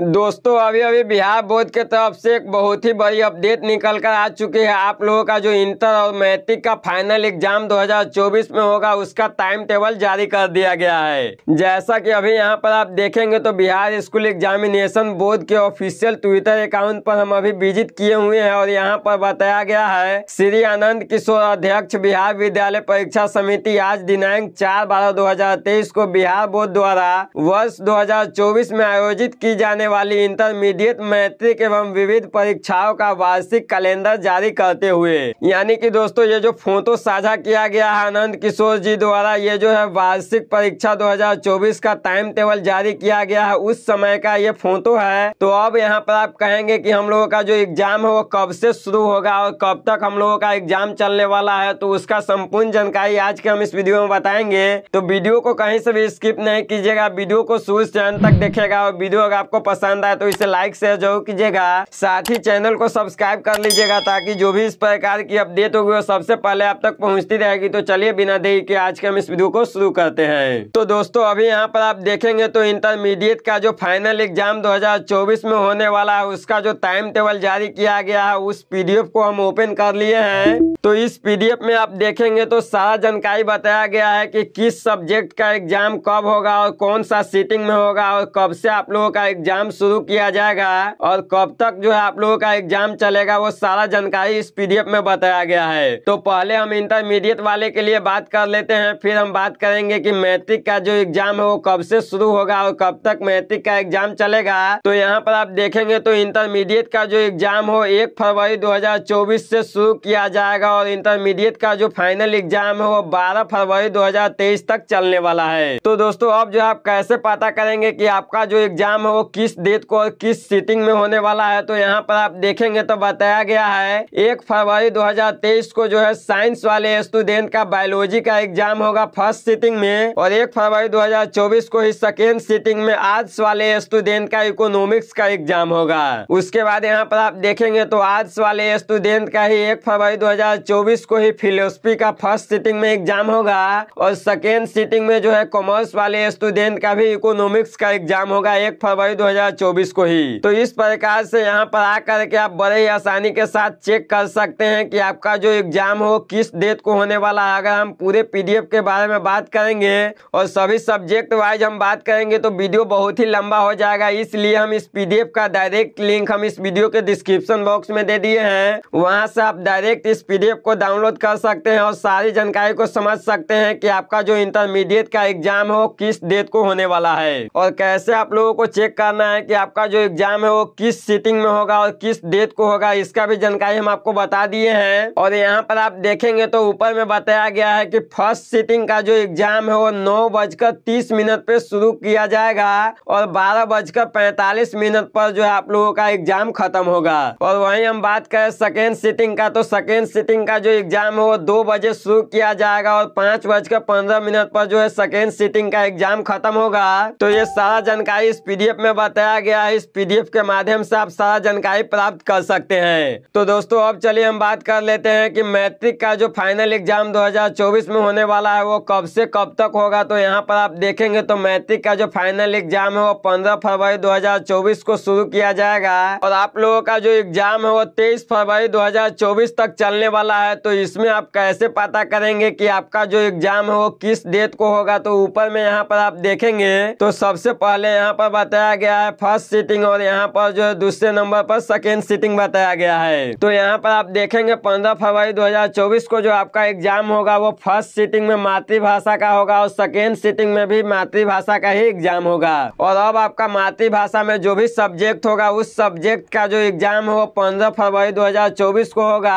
दोस्तों अभी अभी बिहार बोर्ड के तरफ से एक बहुत ही बड़ी अपडेट निकल कर आ चुकी है आप लोगों का जो इंटर और मैट्रिक का फाइनल एग्जाम 2024 में होगा उसका टाइम टेबल जारी कर दिया गया है जैसा कि अभी यहां पर आप देखेंगे तो बिहार स्कूल एग्जामिनेशन बोर्ड के ऑफिशियल ट्विटर अकाउंट पर हम अभी विजिट किए हुए हैं और यहाँ पर बताया गया है श्री आनंद किशोर अध्यक्ष बिहार विद्यालय परीक्षा समिति आज दिनांक चार बारह दो को बिहार बोर्ड द्वारा वर्ष दो में आयोजित की जाने वाली इंटरमीडिएट मैट्रिक एवं विविध परीक्षाओं का वार्षिक कैलेंडर जारी करते हुए यानी कि दोस्तों ये जो फोटो साझा किया गया है आनंद किशोर जी द्वारा ये जो है वार्षिक परीक्षा 2024 का टाइम टेबल जारी किया गया है उस समय का ये फोटो है तो अब यहाँ पर आप कहेंगे की हम लोगों का जो एग्जाम है वो कब से शुरू होगा और कब तक हम लोगों का एग्जाम चलने वाला है तो उसका संपूर्ण जानकारी आज के हम इस वीडियो में बताएंगे तो वीडियो को कहीं से भी स्किप नहीं कीजिएगा वीडियो को शुरू से अंत तक देखेगा और वीडियो अगर आपको पसंद पसंद आए तो इसे लाइक शेयर जरूर कीजिएगा साथ ही चैनल को सब्सक्राइब कर लीजिएगा ताकि जो भी इस प्रकार की अपडेट होगी वो सबसे पहले आप तक पहुंचती रहेगी तो चलिए बिना देरी के आज के हम इस वीडियो को शुरू करते हैं तो दोस्तों अभी यहाँ पर आप देखेंगे तो इंटरमीडिएट का जो फाइनल एग्जाम दो में होने वाला है उसका जो टाइम टेबल जारी किया गया है उस पीडीएफ को हम ओपन कर लिए है तो इस पीडीएफ में आप देखेंगे तो सारा जानकारी बताया गया है की किस सब्जेक्ट का एग्जाम कब होगा और कौन सा सीटिंग में होगा और कब से आप लोगों का एग्जाम शुरू किया जाएगा और कब तक जो है आप लोगों का एग्जाम चलेगा वो सारा जानकारी इस पीडीएफ में बताया गया है तो पहले हम इंटरमीडिएट वाले के लिए बात कर लेते हैं फिर हम बात करेंगे कि मैट्रिक का जो एग्जाम है वो कब से शुरू होगा और कब तक मैट्रिक का एग्जाम चलेगा तो यहाँ पर आप देखेंगे तो इंटरमीडिएट का जो एग्जाम हो एक फरवरी 2024 से शुरू किया जाएगा और इंटरमीडिएट का जो फाइनल एग्जाम है वो 12 फरवरी 2023 तक चलने वाला है तो दोस्तों अब जो आप कैसे पता करेंगे कि आपका जो एग्जाम है वो किस डेट को किस सीटिंग में होने वाला है तो यहाँ पर आप देखेंगे तो बताया गया है एक फरवरी 2023 को जो है साइंस वाले स्टूडेंट का बायोलॉजी का एग्जाम होगा फर्स्ट सीटिंग में और एक फरवरी 2024 को ही सेकेंड सीटिंग में आर्ट्स वाले स्टूडेंट का इकोनॉमिक्स का एग्जाम होगा उसके बाद यहाँ पर आप देखेंगे तो आर्ट्स वाले स्टूडेंट का ही एक फरवरी दो को ही फिलोसफी का फर्स्ट सीटिंग में एग्जाम होगा और सेकेंड सीटिंग में जो है कॉमर्स वाले स्टूडेंट का भी इकोनॉमिक्स का एग्जाम होगा एक फरवरी दो 2024 को ही तो इस प्रकार से यहाँ पर आकर के आप बड़े ही आसानी के साथ चेक कर सकते हैं कि आपका जो एग्जाम हो किस डेट को होने वाला है अगर हम पूरे पीडीएफ के बारे में बात करेंगे और सभी सब्जेक्ट वाइज हम बात करेंगे तो वीडियो बहुत ही लंबा हो जाएगा इसलिए हम इस पीडीएफ का डायरेक्ट लिंक हम इस वीडियो के डिस्क्रिप्शन बॉक्स में दे दिए हैं वहाँ से आप डायरेक्ट इस पीडीएफ को डाउनलोड कर सकते हैं और सारी जानकारी को समझ सकते हैं की आपका जो इंटरमीडिएट का एग्जाम हो किस डेट को होने वाला है और कैसे आप लोगों को चेक करना हैं कि आपका जो एग्जाम है वो किस सीटिंग में होगा और किस डेट को होगा इसका भी जानकारी हम आपको बता दिए हैं और यहाँ पर आप देखेंगे तो ऊपर में बताया गया है कि फर्स्ट सीटिंग का जो एग्जाम है वो नौ बजकर तीस मिनट पे शुरू किया जाएगा और बारह बजकर पैंतालीस मिनट पर जो है आप लोगों का एग्जाम खत्म होगा और वही हम बात करें सेकेंड सीटिंग का तो सेकेंड सीटिंग का जो एग्जाम है वो दो बजे शुरू किया जाएगा और पांच बजकर पंद्रह मिनट पर जो है सेकेंड सीटिंग का एग्जाम खत्म होगा तो ये सारा जानकारी इस पीडीएफ में बताया बताया गया है इस पीडीएफ के माध्यम से आप सारा जानकारी प्राप्त कर सकते हैं तो दोस्तों अब चलिए हम बात कर लेते हैं कि मैट्रिक का जो फाइनल एग्जाम 2024 में होने वाला है वो कब से कब तक होगा तो यहाँ पर आप देखेंगे तो मैट्रिक का जो फाइनल एग्जाम है वो पंद्रह फरवरी दो को शुरू किया जाएगा और आप लोगों का जो एग्जाम है वो तेईस फरवरी दो तक चलने वाला है तो इसमें आप कैसे पता करेंगे कि आपका जो एग्जाम है वो किस डेट को होगा तो ऊपर में यहाँ पर आप देखेंगे तो सबसे पहले यहाँ पर बताया गया है है फर्स्ट सीटिंग और यहाँ पर जो है दूसरे नंबर पर सेकेंड सीटिंग बताया गया है तो यहाँ पर आप देखेंगे पंद्रह फरवरी 2024 को जो आपका एग्जाम होगा वो फर्स्ट सीटिंग में मातृभाषा का होगा और सेकेंड सीटिंग में भी मातृभाषा का ही एग्जाम होगा और अब आपका मातृभाषा में जो भी सब्जेक्ट होगा उस सब्जेक्ट का जो एग्जाम है वो पंद्रह फरवरी 2024 को होगा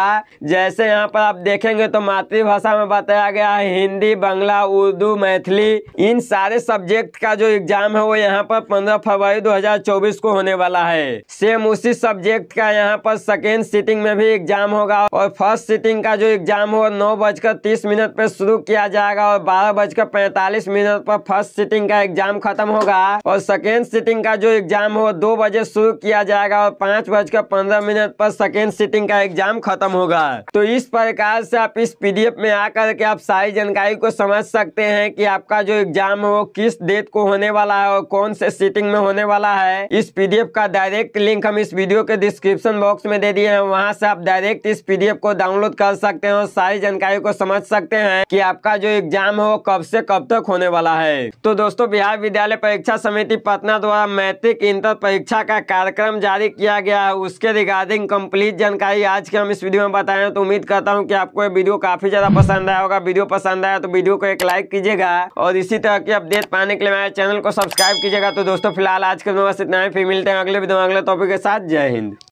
जैसे यहाँ पर आप देखेंगे तो मातृभाषा में बताया गया है हिंदी बांग्ला उर्दू मैथिली इन सारे सब्जेक्ट का जो एग्जाम है वो यहाँ पर पंद्रह फरवरी दो 2024 को होने वाला है सेम उसी सब्जेक्ट का यहाँ पर सेकेंड सिटिंग में भी एग्जाम होगा और फर्स्ट सिटिंग का जो एग्जाम हो नौ बजकर तीस मिनट पर शुरू किया जाएगा और बारह बजकर पैंतालीस मिनट पर फर्स्ट सिटिंग का एग्जाम खत्म होगा और सेकेंड सिटिंग का जो एग्जाम हो दो बजे शुरू किया जाएगा और पाँच बजकर पंद्रह मिनट पर सेकेंड सिटिंग का एग्जाम खत्म होगा तो इस प्रकार से आप इस पीडीएफ में आकर के आप सारी जानकारी को समझ सकते हैं कि आपका जो एग्जाम हो किस डेट को होने वाला है और कौन से सिटिंग में होने वाला रहा है इस पीडीएफ का डायरेक्ट लिंक हम इस वीडियो के डिस्क्रिप्शन बॉक्स में दे दिए हैं वहाँ से आप डायरेक्ट इस पीडीएफ को डाउनलोड कर सकते हैं और सारी जानकारी को समझ सकते हैं कि आपका जो एग्जाम है वो कब से कब तक होने वाला है तो दोस्तों बिहार विद्यालय परीक्षा समिति पटना द्वारा मैट्रिक इंटर परीक्षा का कार्यक्रम जारी किया गया है उसके रिगार्डिंग कंप्लीट जानकारी आज के हम इस वीडियो में बताए तो उम्मीद करता हूँ की आपको वीडियो काफी ज्यादा पसंद आया होगा वीडियो पसंद आया तो वीडियो को एक लाइक कीजिएगा और इसी तरह की अपडेट पाने के लिए मेरे चैनल को सब्सक्राइब कीजिएगा तो दोस्तों फिलहाल आज के में बस इतना ही फिर मिलते हैं अगले वीडियो अगले टॉपिक के साथ जय हिंद